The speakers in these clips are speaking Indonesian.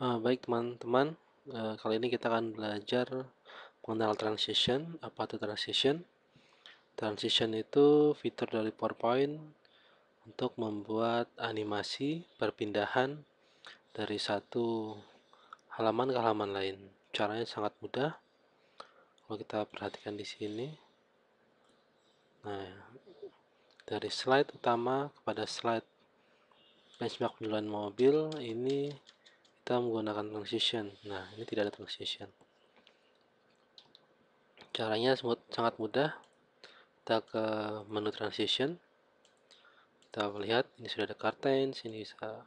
Uh, baik teman-teman, uh, kali ini kita akan belajar mengenal transition. Apa itu transition? Transition itu fitur dari PowerPoint untuk membuat animasi perpindahan dari satu halaman ke halaman lain. Caranya sangat mudah. Kalau kita perhatikan di sini, nah dari slide utama kepada slide benchmark penjualan mobil ini kita menggunakan transition nah ini tidak ada transition caranya sangat mudah kita ke menu transition kita melihat ini sudah ada curtains ini bisa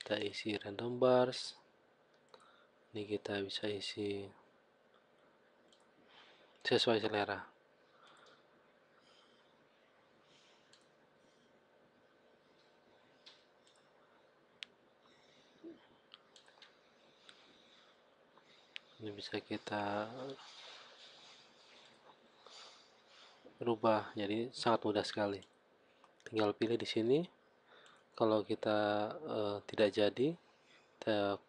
kita isi random bars ini kita bisa isi sesuai selera ini bisa kita rubah jadi sangat mudah sekali tinggal pilih di sini kalau kita uh, tidak jadi kita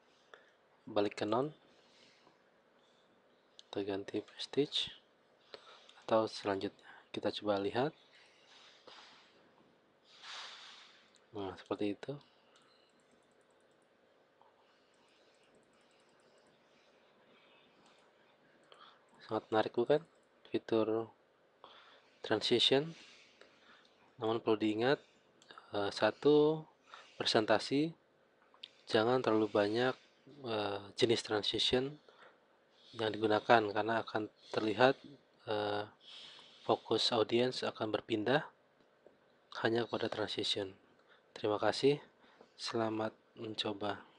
balik ke non kita ganti prestige atau selanjutnya kita coba lihat nah seperti itu sangat menarik bukan fitur transition namun perlu diingat eh, satu presentasi jangan terlalu banyak eh, jenis transition yang digunakan karena akan terlihat eh, fokus audiens akan berpindah hanya kepada transition terima kasih selamat mencoba